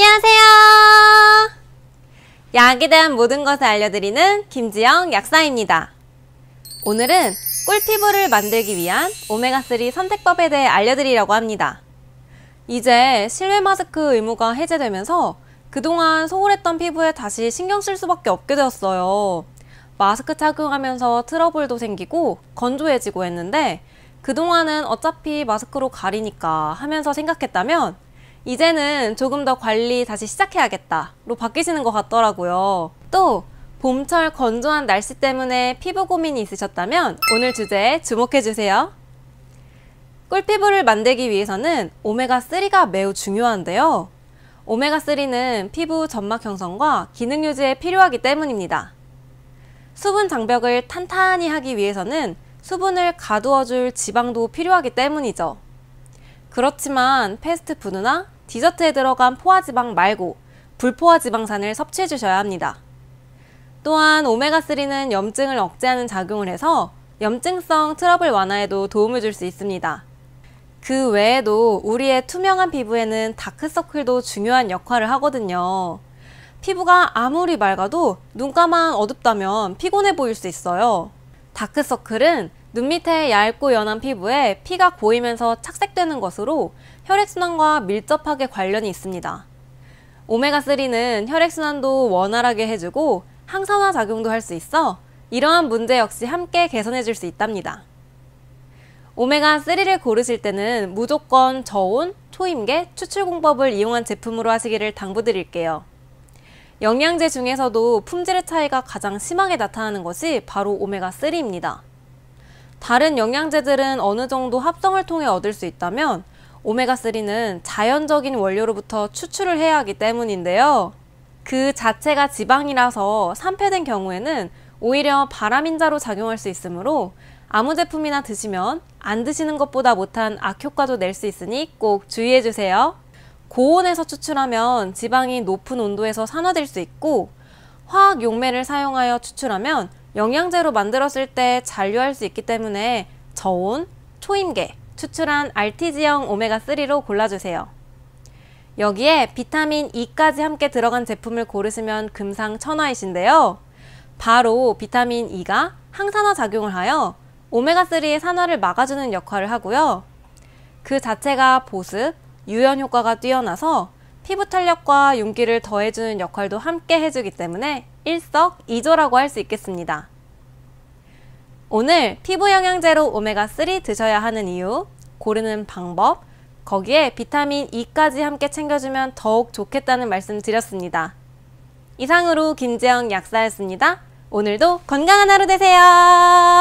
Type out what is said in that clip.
안녕하세요. 약에 대한 모든 것을 알려드리는 김지영 약사입니다. 오늘은 꿀피부를 만들기 위한 오메가3 선택법에 대해 알려드리려고 합니다. 이제 실외 마스크 의무가 해제되면서 그동안 소홀했던 피부에 다시 신경 쓸 수밖에 없게 되었어요. 마스크 착용하면서 트러블도 생기고 건조해지고 했는데 그동안은 어차피 마스크로 가리니까 하면서 생각했다면 이제는 조금 더 관리 다시 시작해야겠다로 바뀌시는 것 같더라고요. 또 봄철 건조한 날씨 때문에 피부 고민이 있으셨다면 오늘 주제에 주목해주세요. 꿀피부를 만들기 위해서는 오메가3가 매우 중요한데요. 오메가3는 피부 점막 형성과 기능 유지에 필요하기 때문입니다. 수분 장벽을 탄탄히 하기 위해서는 수분을 가두어줄 지방도 필요하기 때문이죠. 그렇지만 패스트푸드나 디저트에 들어간 포화지방 말고 불포화지방산을 섭취해 주셔야 합니다. 또한 오메가3는 염증을 억제하는 작용을 해서 염증성 트러블 완화에도 도움을 줄 수 있습니다. 그 외에도 우리의 투명한 피부에는 다크서클도 중요한 역할을 하거든요. 피부가 아무리 맑아도 눈가만 어둡다면 피곤해 보일 수 있어요. 다크서클은 눈밑에 얇고 연한 피부에 피가 고이면서 착색되는 것으로 혈액순환과 밀접하게 관련이 있습니다. 오메가3는 혈액순환도 원활하게 해주고 항산화 작용도 할 수 있어 이러한 문제 역시 함께 개선해 줄 수 있답니다. 오메가3를 고르실 때는 무조건 저온, 초임계, 추출공법을 이용한 제품으로 하시기를 당부드릴게요. 영양제 중에서도 품질의 차이가 가장 심하게 나타나는 것이 바로 오메가3입니다. 다른 영양제들은 어느 정도 합성을 통해 얻을 수 있다면 오메가3는 자연적인 원료로부터 추출을 해야 하기 때문인데요. 그 자체가 지방이라서 산패된 경우에는 오히려 바람인자로 작용할 수 있으므로 아무 제품이나 드시면 안 드시는 것보다 못한 악효과도 낼 수 있으니 꼭 주의해주세요. 고온에서 추출하면 지방이 높은 온도에서 산화될 수 있고 화학 용매를 사용하여 추출하면 영양제로 만들었을 때 잔류할 수 있기 때문에 저온, 초임계, 추출한 RTG형 오메가3로 골라주세요. 여기에 비타민 E까지 함께 들어간 제품을 고르시면 금상첨화이신데요. 바로 비타민 E가 항산화 작용을 하여 오메가3의 산화를 막아주는 역할을 하고요. 그 자체가 보습, 유연 효과가 뛰어나서 피부 탄력과 윤기를 더해주는 역할도 함께 해주기 때문에 일석이조라고 할 수 있겠습니다. 오늘 피부 영양제로 오메가3 드셔야 하는 이유, 고르는 방법, 거기에 비타민 E까지 함께 챙겨주면 더욱 좋겠다는 말씀 드렸습니다. 이상으로 김재영 약사였습니다. 오늘도 건강한 하루 되세요!